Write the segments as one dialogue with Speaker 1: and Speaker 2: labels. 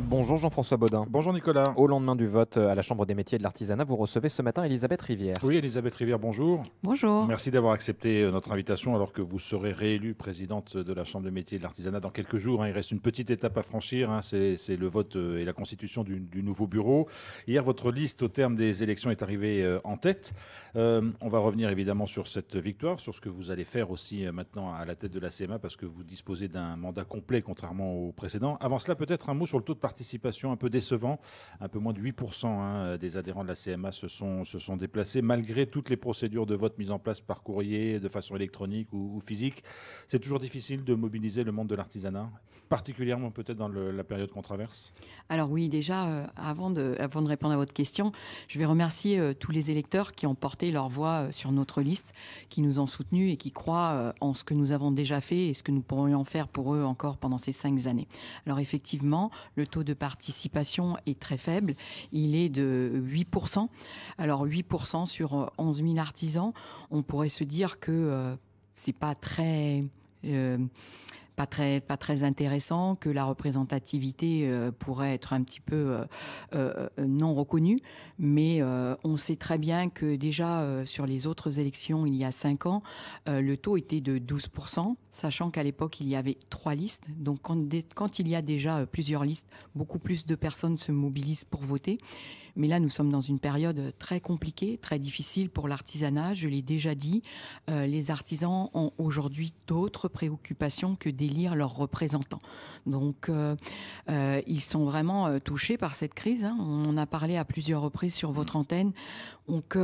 Speaker 1: Bonjour Jean-François Baudin. Bonjour Nicolas. Au lendemain du vote euh, à la Chambre des métiers et de l'artisanat, vous recevez ce matin Elisabeth Rivière. Oui, Elisabeth Rivière, bonjour. Bonjour. Merci d'avoir accepté euh, notre invitation alors que vous serez réélue présidente de la Chambre des métiers et de l'artisanat dans quelques jours. Hein. Il reste une petite étape à franchir, hein. c'est le vote euh, et la constitution du, nouveau bureau. Hier, votre liste au terme des élections est arrivée en tête. on va revenir évidemment sur cette victoire, sur ce que vous allez faire aussi maintenant à la tête de la CMA parce que vous disposez d'un mandat complet contrairement au précédent. Avant cela, peut-être un mot sur le taux de participation un peu décevant. Un peu moins de 8% hein, des adhérents de la CMA se sont, se sont déplacés, malgré toutes les procédures de vote mises en place par courrier, de façon électronique ou, physique. C'est toujours difficile de mobiliser le monde de l'artisanat, particulièrement peut-être dans la période qu'on traverse. Alors oui, déjà, euh, avant, de, avant de répondre à votre question, je vais remercier euh, tous
Speaker 2: les électeurs qui ont porté leur voix euh, sur notre liste, qui nous ont soutenus et qui croient en ce que nous avons déjà fait et ce que nous pourrions faire pour eux encore pendant ces cinq années. Alors effectivement, le taux de participation est très faible. Il est de 8%. Alors 8% sur 11 euh, 000 artisans, on pourrait se dire que ce euh, c'est pas très... Euh, pas très pas très intéressant, que la représentativité euh, pourrait être un petit peu euh, euh, non reconnue. Mais on sait très bien que déjà sur les autres élections il y a cinq ans, le taux était de 12 sachant qu'à l'époque il y avait trois listes. Donc quand il y a déjà plusieurs listes, beaucoup plus de personnes se mobilisent pour voter. Mais là, nous sommes dans une période euh, très compliquée, très difficile pour l'artisanat. Je l'ai déjà dit, euh, les artisans ont aujourd'hui d'autres préoccupations que d'élire leurs représentants. Donc, euh, ils sont vraiment touchés par cette crise. Hein. On en a parlé à plusieurs reprises sur votre mmh. antenne. Donc,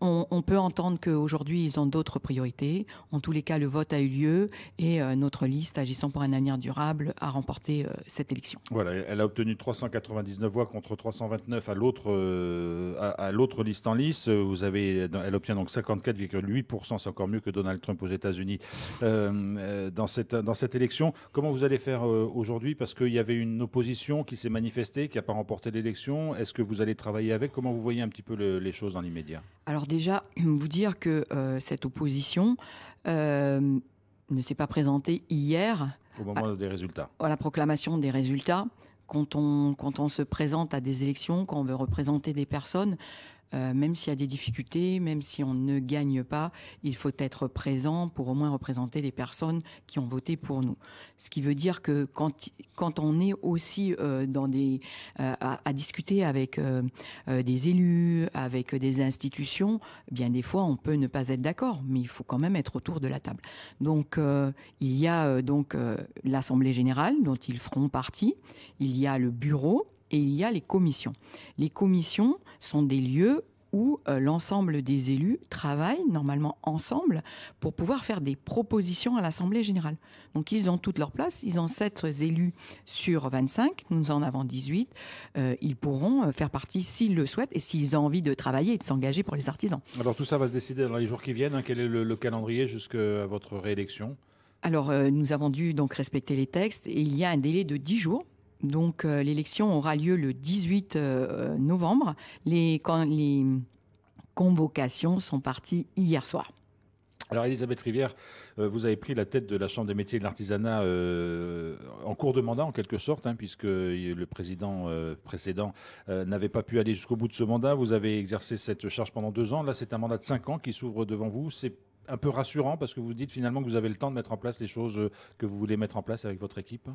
Speaker 2: on, peut entendre qu'aujourd'hui, ils ont d'autres priorités. En tous les cas, le vote a eu lieu et euh, notre liste Agissant pour un avenir durable a remporté euh, cette élection.
Speaker 1: Voilà, elle a obtenu 399 voix contre 329 à l'autre euh, à, l'autre liste en lice. Vous avez, elle obtient donc 54,8%, c'est encore mieux que Donald Trump aux États-Unis dans, cette, dans cette élection. Comment vous allez faire aujourd'hui Parce qu'il y avait une opposition qui s'est manifestée, qui n'a pas remporté l'élection. Est-ce que vous allez travailler avec Comment vous voyez un petit peu les choses dans l'immédiat
Speaker 2: Alors, déjà vous dire que euh, cette opposition euh, ne s'est pas présentée hier.
Speaker 1: Au moment des résultats.
Speaker 2: À la proclamation des résultats. Quand on, quand on se présente à des élections, quand on veut représenter des personnes, euh, même s'il y a des difficultés, même si on ne gagne pas, il faut être présent pour au moins représenter les personnes qui ont voté pour nous. Ce qui veut dire que quand, on est aussi euh, euh, à, discuter avec des élus, avec des institutions, eh bien des fois on peut ne pas être d'accord, mais il faut quand même être autour de la table. Donc il y a donc l'Assemblée générale dont ils feront partie, il y a le bureau et il y a les commissions. Les commissions sont des lieux où euh, l'ensemble des élus travaillent normalement ensemble pour pouvoir faire des propositions à l'Assemblée générale. Donc ils ont toutes leur place, ils ont 7 élus sur 25, nous en avons 18, euh, ils pourront euh, faire partie s'ils le souhaitent et s'ils ont envie de travailler et de s'engager pour les artisans.
Speaker 1: Alors tout ça va se décider dans les jours qui viennent, quel est le, calendrier jusqu'à votre réélection
Speaker 2: alors, nous avons dû donc respecter les textes et il y a un délai de 10 jours donc euh, l'élection aura lieu le 18 euh, euh, novembre. Les, les convocations sont parties hier soir.
Speaker 1: Alors Elisabeth Rivière, vous avez pris la tête de la Chambre des métiers et de l'artisanat en cours de mandat en quelque sorte, hein, puisque le président précédent n'avait pas pu aller jusqu'au bout de ce mandat. Vous avez exercé cette charge pendant deux ans. Là, c'est un mandat de cinq ans qui s'ouvre devant vous. C'est un peu rassurant parce que vous dites finalement que vous avez le temps de mettre en place les choses euh, que vous voulez mettre en place avec votre équipe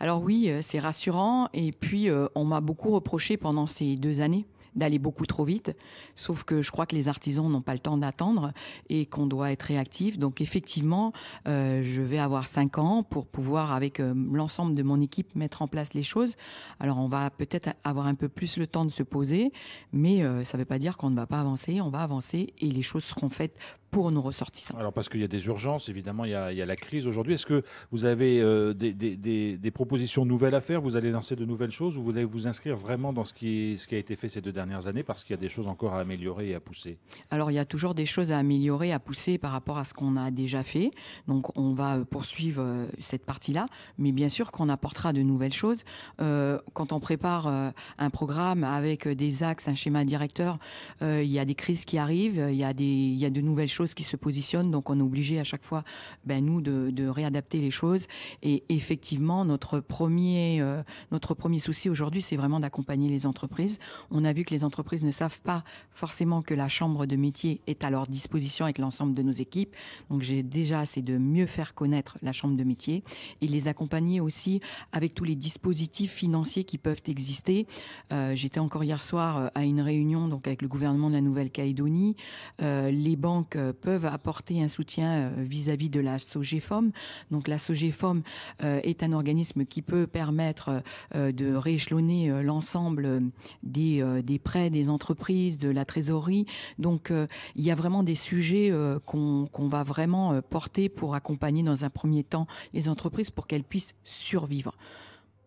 Speaker 1: Alors
Speaker 2: oui, euh, c'est rassurant. Et puis, euh, on m'a beaucoup reproché pendant ces deux années d'aller beaucoup trop vite, sauf que je crois que les artisans n'ont pas le temps d'attendre et qu'on doit être réactif. Donc effectivement, je vais avoir cinq ans pour pouvoir, avec l'ensemble de mon équipe, mettre en place les choses. Alors on va peut-être avoir un peu plus le temps de se poser, mais ça ne veut pas dire qu'on ne va pas avancer,
Speaker 1: on va avancer et les choses seront faites pour nos ressortissants. Alors parce qu'il y a des urgences, évidemment, il y a, la crise aujourd'hui. Est-ce que vous avez euh, des, propositions nouvelles à faire Vous allez lancer de nouvelles choses ou vous allez vous inscrire vraiment dans ce qui, ce qui a été fait ces deux dernières années parce qu'il y a des choses encore à améliorer et à pousser
Speaker 2: Alors il y a toujours des choses à améliorer, à pousser par rapport à ce qu'on a déjà fait. Donc on va euh, poursuivre euh, cette partie-là, mais bien sûr qu'on apportera de nouvelles choses. quand on prépare un programme avec des axes, un schéma directeur, il y a des crises qui arrivent, il des, il y a de nouvelles choses qui se positionnent, donc on est obligé à chaque fois, ben nous, de, réadapter les choses. Et effectivement, notre premier, euh, notre premier souci aujourd'hui, c'est vraiment d'accompagner les entreprises. On a vu que les entreprises ne savent pas forcément que la chambre de métier est à leur disposition avec l'ensemble de nos équipes. Donc j'ai déjà, c'est de mieux faire connaître la chambre de métier et les accompagner aussi avec tous les dispositifs financiers qui peuvent exister. Euh, j'étais encore hier soir euh, à une réunion donc avec le gouvernement de la Nouvelle-Calédonie. les banques peuvent apporter un soutien euh, vis-à-vis de la SOGEFOM. Donc la SOGEFOM euh, est un organisme qui peut permettre euh, de rééchelonner l'ensemble des, prêts des entreprises, de la trésorerie. Donc il y a vraiment des sujets qu'on va vraiment porter pour accompagner dans un premier temps les entreprises pour qu'elles puissent survivre.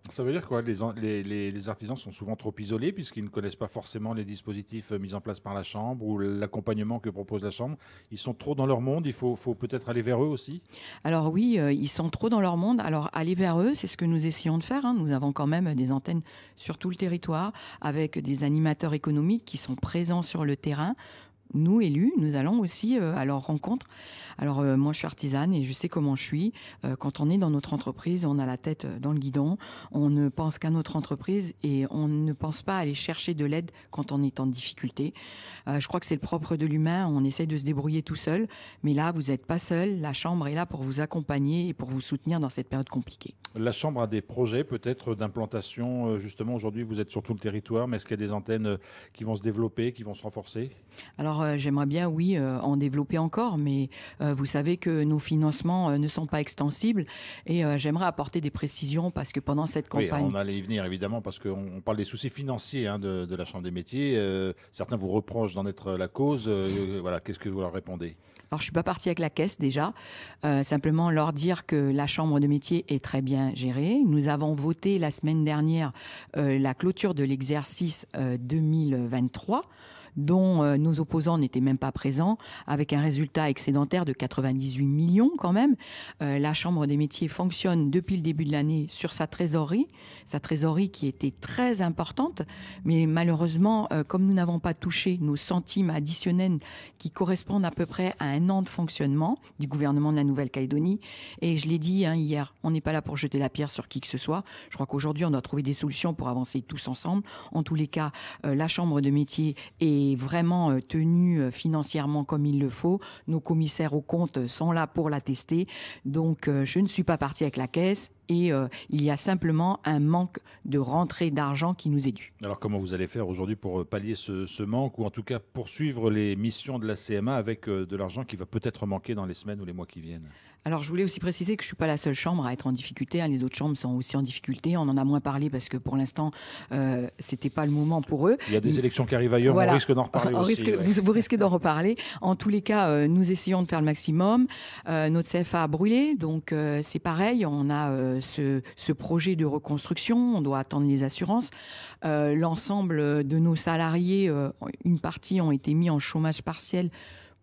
Speaker 1: Ça veut dire quoi les, artisans sont souvent trop isolés puisqu'ils ne connaissent pas forcément les dispositifs euh, mis en place par la Chambre ou l'accompagnement que propose la Chambre. Ils sont trop dans leur monde, il faut, peut-être aller vers eux aussi Alors
Speaker 2: oui, euh, ils sont trop dans leur monde. Alors aller vers eux, c'est ce que nous essayons de faire. Hein. Nous avons quand même des antennes sur tout le territoire avec des animateurs économiques qui sont présents sur le terrain nous élus, nous allons aussi euh, à leur rencontre. Alors euh, moi je suis artisane et je sais comment je suis. Euh, quand on est dans notre entreprise, on a la tête dans le guidon, on ne pense qu'à notre entreprise et on ne pense pas à aller chercher de l'aide quand on est en difficulté. je crois que c'est le propre de l'humain, on essaye de se débrouiller tout seul, mais là vous n'êtes pas seul, la Chambre est là pour vous accompagner et pour vous soutenir dans cette période compliquée.
Speaker 1: La Chambre a des projets peut-être d'implantation, justement aujourd'hui vous êtes sur tout le territoire, mais est-ce qu'il y a des antennes qui vont se développer, qui vont se renforcer
Speaker 2: Alors euh, j'aimerais bien, oui, euh, en développer encore, mais euh, vous savez que nos financements ne sont pas extensibles et j'aimerais apporter des précisions parce que pendant cette campagne... on
Speaker 1: allait y venir évidemment parce qu'on parle des soucis financiers hein, de, la Chambre des métiers. certains vous reprochent d'en être la cause. voilà, qu'est-ce que vous leur répondez
Speaker 2: alors, je suis pas partie avec la caisse déjà. simplement leur dire que la chambre de métiers est très bien gérée. Nous avons voté la semaine dernière la clôture de l'exercice 2023 dont euh, nos opposants n'étaient même pas présents, avec un résultat excédentaire de 98 millions quand même. Euh, la Chambre des métiers fonctionne depuis le début de l'année sur sa trésorerie, sa trésorerie qui était très importante, mais malheureusement, euh, comme nous n'avons pas touché nos centimes additionnels qui correspondent à peu près à un an de fonctionnement du gouvernement de la Nouvelle-Calédonie, et je l'ai dit hein, hier, on n'est pas là pour jeter la pierre sur qui que ce soit. Je crois qu'aujourd'hui, on doit trouver des solutions pour avancer tous ensemble. En tous les cas, la Chambre de métiers est est vraiment euh, tenu euh, financièrement comme il le faut. Nos commissaires aux comptes euh, sont là pour l'attester. Donc, je ne suis pas partie avec la caisse et il y a simplement un manque de rentrée
Speaker 1: d'argent qui nous est dû. Alors comment vous allez faire aujourd'hui pour pallier ce, manque ou en tout cas poursuivre les missions de la CMA avec de l'argent qui va peut-être manquer dans les semaines ou les mois qui viennent alors, je voulais aussi
Speaker 2: préciser que je suis pas la seule chambre à être en difficulté. Hein. les autres chambres sont aussi en difficulté. On en a moins parlé parce que pour l'instant, euh, c'était pas le moment pour eux. Il y a des
Speaker 1: élections qui arrivent ailleurs. On risque d'en reparler aussi.
Speaker 2: vous, risquez d'en reparler. En tous les cas, euh, nous essayons de faire le maximum. Euh, notre CFA a brûlé, donc euh, c'est pareil. On a ce, ce, projet de reconstruction. On doit attendre les assurances. L'ensemble de nos salariés, une partie ont été mis en chômage partiel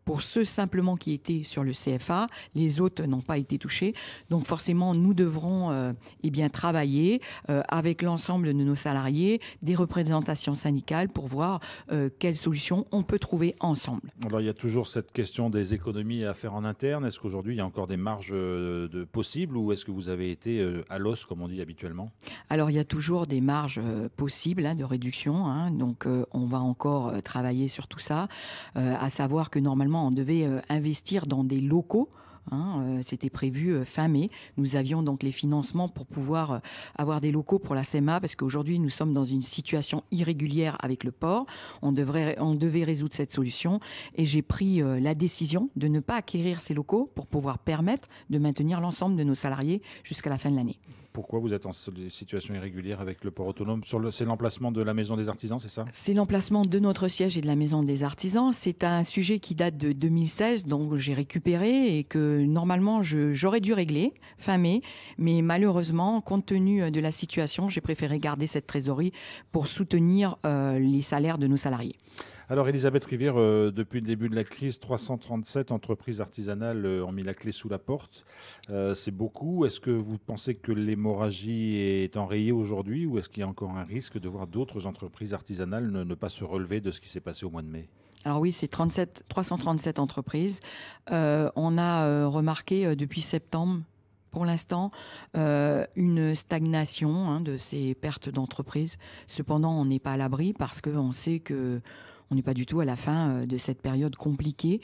Speaker 2: pour ceux simplement qui étaient sur le CFA, les autres n'ont pas été touchés. Donc forcément, nous devrons euh, eh bien, travailler euh, avec l'ensemble de nos salariés, des représentations syndicales pour voir euh, quelles solutions on peut trouver ensemble.
Speaker 1: Alors il y a toujours cette question des économies à faire en interne. Est-ce qu'aujourd'hui il y a encore des marges de possibles ou est-ce que vous avez été à l'os comme on dit habituellement
Speaker 2: Alors il y a toujours des marges possibles hein, de réduction. Hein. donc on va encore travailler sur tout ça, à savoir que normalement on devait euh, investir dans des locaux. Hein, euh, c'était prévu euh, fin mai. Nous avions donc les financements pour pouvoir avoir des locaux pour la SEMA parce qu'aujourd'hui nous sommes dans une situation irrégulière avec le port. On, devrait, on devait résoudre cette solution et j'ai pris la décision de ne pas acquérir ces locaux pour pouvoir permettre de maintenir l'ensemble de nos salariés jusqu'à la fin de l'année
Speaker 1: pourquoi vous êtes en situation irrégulière avec le port autonome C'est l'emplacement de la Maison des Artisans, c'est ça
Speaker 2: C'est l'emplacement de notre siège et de la Maison des Artisans. C'est un sujet qui date de 2016, donc j'ai récupéré et que normalement j'aurais dû régler fin mai. Mais malheureusement, compte tenu euh, de la situation, j'ai préféré garder cette trésorerie pour soutenir euh, les salaires de nos salariés.
Speaker 1: Alors, Elisabeth Rivière, euh, depuis le début de la crise, 337 entreprises artisanales euh, ont mis la clé sous la porte. Euh, c'est beaucoup. Est-ce que vous pensez que l'hémorragie est enrayée aujourd'hui ou est-ce qu'il y a encore un risque de voir d'autres entreprises artisanales ne, pas se relever de ce qui s'est passé au mois de mai
Speaker 2: alors oui, c'est 337 entreprises. on a remarqué depuis septembre, pour l'instant, une stagnation hein, de ces pertes d'entreprises. Cependant, on n'est pas à l'abri parce qu'on sait que on n'est pas du tout à la fin euh, de cette période compliquée.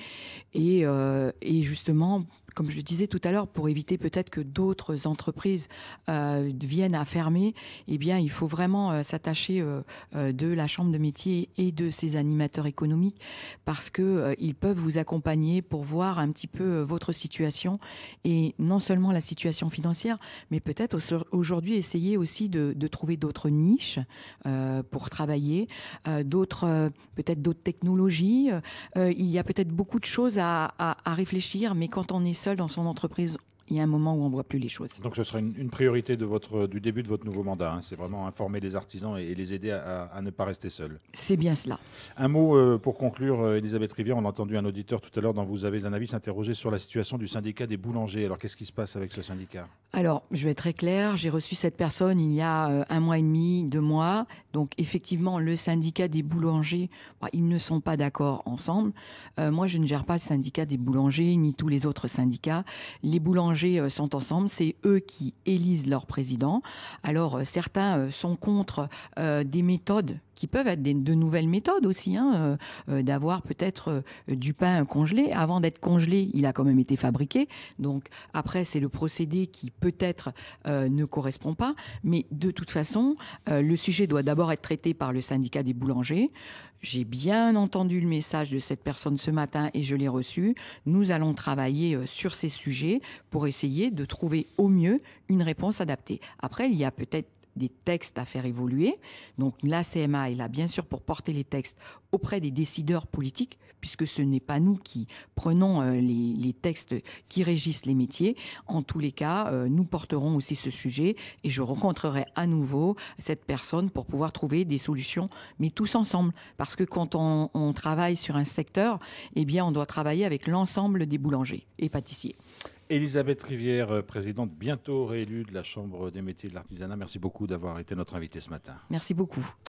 Speaker 2: Et, euh, justement, comme je le disais tout à l'heure, pour éviter peut-être que d'autres entreprises euh, viennent à fermer, eh bien, il faut vraiment euh, s'attacher euh, de la chambre de métier et de ses animateurs économiques parce que ils peuvent vous accompagner pour voir un petit peu votre situation et non seulement la situation financière, mais peut-être aujourd'hui essayer aussi de, trouver d'autres niches pour travailler, d'autres peut-être d'autres technologies. il y a peut-être beaucoup de choses à, à réfléchir, mais quand on est seul dans son entreprise
Speaker 1: il y a un moment où on ne voit plus les choses. Donc ce sera une, priorité de votre, du début de votre nouveau mandat. Hein. C'est vraiment informer les artisans et, les aider à, ne pas rester seuls. C'est bien cela. Un mot euh, pour conclure, Elisabeth euh, Rivière. On a entendu un auditeur tout à l'heure dont Vous avez un avis s'interroger sur la situation du syndicat des boulangers. Alors qu'est-ce qui se passe avec ce syndicat
Speaker 2: Alors je vais être très clair. J'ai reçu cette personne il y a euh, un mois et demi, deux mois. Donc effectivement, le syndicat des boulangers, bah, ils ne sont pas d'accord ensemble. moi, je ne gère pas le syndicat des boulangers ni tous les autres syndicats. Les boulangers euh, sont ensemble, c'est eux qui élisent leur président. Alors euh, certains euh, sont contre des méthodes qui peuvent être de nouvelles méthodes aussi, hein, euh, euh, d'avoir peut-être euh, du pain congelé. Avant d'être congelé, il a quand même été fabriqué. Donc après, c'est le procédé qui peut-être ne correspond pas. Mais de toute façon, le sujet doit d'abord être traité par le syndicat des boulangers. J'ai bien entendu le message de cette personne ce matin et je l'ai reçu. Nous allons travailler sur ces sujets pour essayer de trouver au mieux une réponse adaptée. Après, il y a peut-être des textes à faire évoluer. Donc la CMA est là bien sûr pour porter les textes auprès des décideurs politiques, puisque ce n'est pas nous qui prenons euh, les, textes qui régissent les métiers. En tous les cas, euh, nous porterons aussi ce sujet et je rencontrerai à nouveau cette personne pour pouvoir trouver des solutions, mais tous ensemble, parce que quand on, on travaille sur un secteur, eh bien on doit travailler avec l'ensemble des boulangers et pâtissiers.
Speaker 1: Elisabeth Rivière, euh, présidente bientôt réélue de la Chambre des métiers de l'artisanat, merci beaucoup d'avoir été notre invitée ce matin.
Speaker 2: Merci beaucoup.